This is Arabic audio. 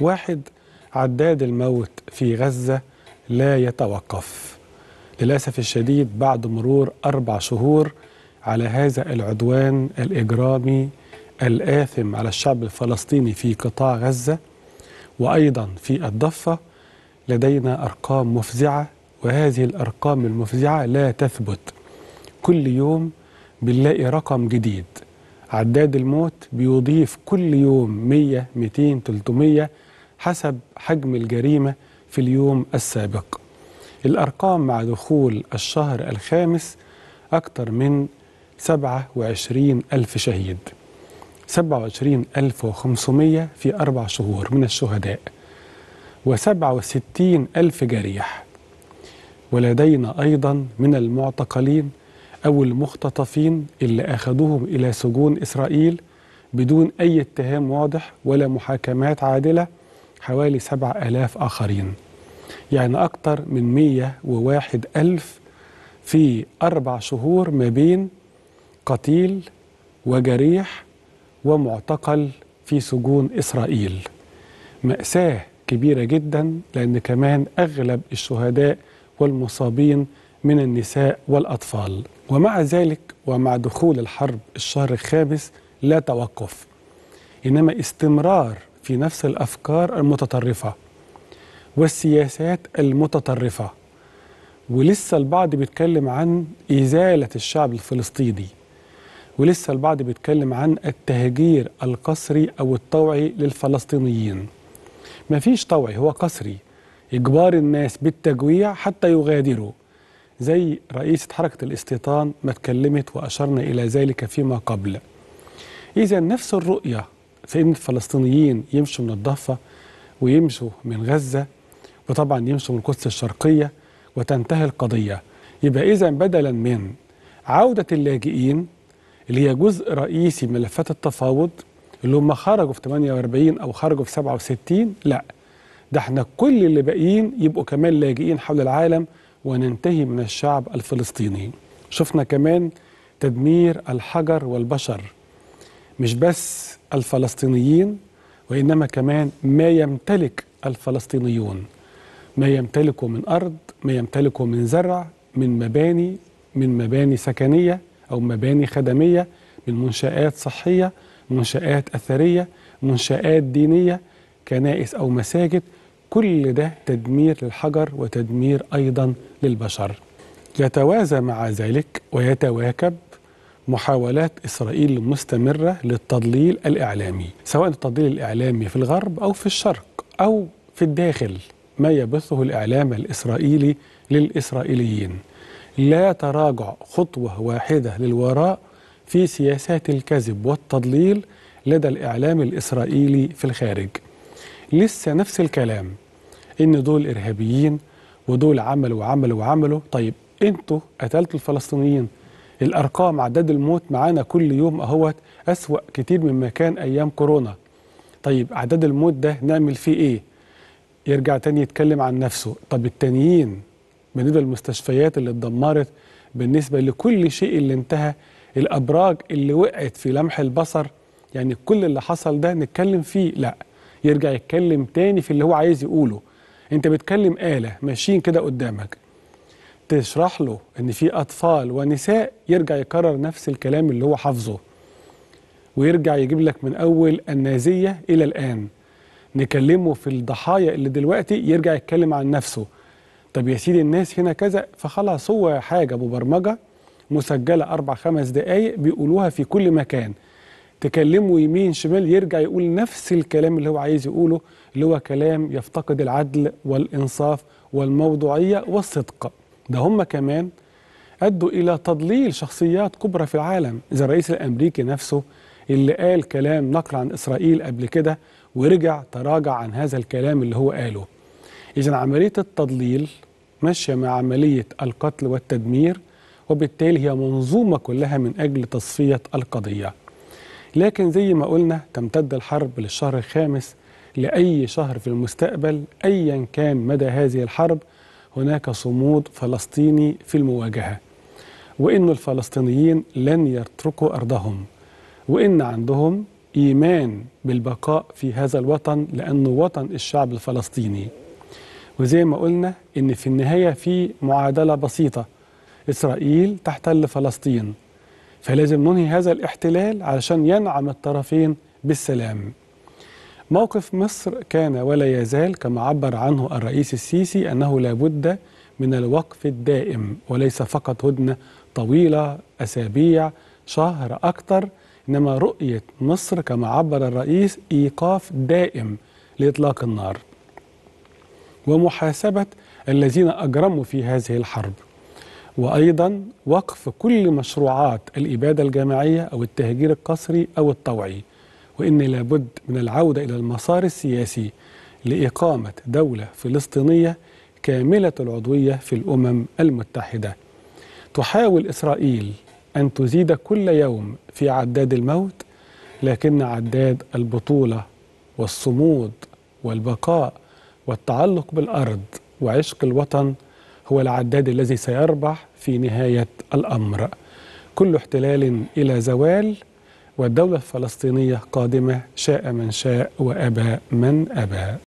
واحد عداد الموت في غزة لا يتوقف للأسف الشديد بعد مرور أربع شهور على هذا العدوان الإجرامي الآثم على الشعب الفلسطيني في قطاع غزة وأيضا في الضفة لدينا أرقام مفزعة وهذه الأرقام المفزعة لا تثبت كل يوم بنلاقي رقم جديد عداد الموت بيضيف كل يوم 100 200 300 حسب حجم الجريمة في اليوم السابق الأرقام مع دخول الشهر الخامس أكثر من 27 ألف شهيد 27500 في أربع شهور من الشهداء و67 ألف جريح ولدينا أيضا من المعتقلين أو المختطفين اللي أخذوهم إلى سجون إسرائيل بدون أي اتهام واضح ولا محاكمات عادلة حوالي 7000 آخرين يعني أكثر من وواحد ألف في أربع شهور ما بين قتيل وجريح ومعتقل في سجون إسرائيل مأساة كبيرة جدا لأن كمان أغلب الشهداء والمصابين من النساء والأطفال ومع ذلك ومع دخول الحرب الشهر الخامس لا توقف إنما استمرار في نفس الافكار المتطرفه والسياسات المتطرفه ولسه البعض بيتكلم عن ازاله الشعب الفلسطيني ولسه البعض بيتكلم عن التهجير القسري او الطوعي للفلسطينيين مفيش طوعي هو قسري اجبار الناس بالتجويع حتى يغادروا زي رئيسة حركة الاستيطان ما اتكلمت وأشرنا إلى ذلك فيما قبل إذا نفس الرؤية فإن الفلسطينيين يمشوا من الضفة ويمشوا من غزة وطبعا يمشوا من القدس الشرقية وتنتهي القضية يبقى إذا بدلا من عودة اللاجئين اللي هي جزء رئيسي من ملفات التفاوض اللي هم خرجوا في 48 أو خرجوا في 67 لا ده احنا كل اللي باقيين يبقوا كمان لاجئين حول العالم وننتهي من الشعب الفلسطيني شفنا كمان تدمير الحجر والبشر مش بس الفلسطينيين وإنما كمان ما يمتلك الفلسطينيون ما يمتلكه من أرض ما يمتلكه من زرع من مباني من مباني سكنية أو مباني خدمية من منشآت صحية منشآت أثرية منشآت دينية كنائس أو مساجد كل ده تدمير للحجر وتدمير أيضا للبشر يتوازى مع ذلك ويتواكب محاولات إسرائيل المستمرة للتضليل الإعلامي سواء التضليل الإعلامي في الغرب أو في الشرق أو في الداخل ما يبثه الإعلام الإسرائيلي للإسرائيليين لا تراجع خطوة واحدة للوراء في سياسات الكذب والتضليل لدى الإعلام الإسرائيلي في الخارج لسه نفس الكلام إن دول إرهابيين ودول عملوا وعملوا وعملوا طيب أنتوا قتلتوا الفلسطينيين الارقام عدد الموت معانا كل يوم اهوت اسوا كتير مما كان ايام كورونا طيب عدد الموت ده نعمل فيه ايه يرجع تاني يتكلم عن نفسه طب التانيين بالنسبه للمستشفيات اللي اتدمرت بالنسبه لكل شيء اللي انتهى الابراج اللي وقعت في لمح البصر يعني كل اللي حصل ده نتكلم فيه لا يرجع يتكلم تاني في اللي هو عايز يقوله انت بتكلم آلة ماشيين كده قدامك تشرح له ان في اطفال ونساء يرجع يكرر نفس الكلام اللي هو حافظه ويرجع يجيب لك من اول النازيه الى الان نكلمه في الضحايا اللي دلوقتي يرجع يتكلم عن نفسه طب يا سيدي الناس هنا كذا فخلاص هو حاجه مبرمجه مسجله اربع خمس دقائق بيقولوها في كل مكان تكلمه يمين شمال يرجع يقول نفس الكلام اللي هو عايز يقوله اللي هو كلام يفتقد العدل والانصاف والموضوعيه والصدق ده هم كمان أدوا إلى تضليل شخصيات كبرى في العالم إذا الرئيس الأمريكي نفسه اللي قال كلام نقل عن إسرائيل قبل كده ورجع تراجع عن هذا الكلام اللي هو قاله إذا عملية التضليل ماشية مع عملية القتل والتدمير وبالتالي هي منظومة كلها من أجل تصفية القضية لكن زي ما قلنا تمتد الحرب للشهر الخامس لأي شهر في المستقبل أيا كان مدى هذه الحرب هناك صمود فلسطيني في المواجهة وإن الفلسطينيين لن يتركوا أرضهم وإن عندهم إيمان بالبقاء في هذا الوطن لأنه وطن الشعب الفلسطيني وزي ما قلنا إن في النهاية في معادلة بسيطة إسرائيل تحتل فلسطين فلازم ننهي هذا الاحتلال علشان ينعم الطرفين بالسلام موقف مصر كان ولا يزال كما عبر عنه الرئيس السيسي أنه لابد من الوقف الدائم وليس فقط هدنة طويلة أسابيع شهر أكثر إنما رؤية مصر كما عبر الرئيس إيقاف دائم لإطلاق النار ومحاسبة الذين أجرموا في هذه الحرب وأيضا وقف كل مشروعات الإبادة الجماعية أو التهجير القسري أو الطوعي وإن لابد من العودة إلى المسار السياسي لإقامة دولة فلسطينية كاملة العضوية في الأمم المتحدة تحاول إسرائيل أن تزيد كل يوم في عداد الموت لكن عداد البطولة والصمود والبقاء والتعلق بالأرض وعشق الوطن هو العداد الذي سيربح في نهاية الأمر كل احتلال إلى زوال والدولة الفلسطينية قادمة شاء من شاء وأبى من أبى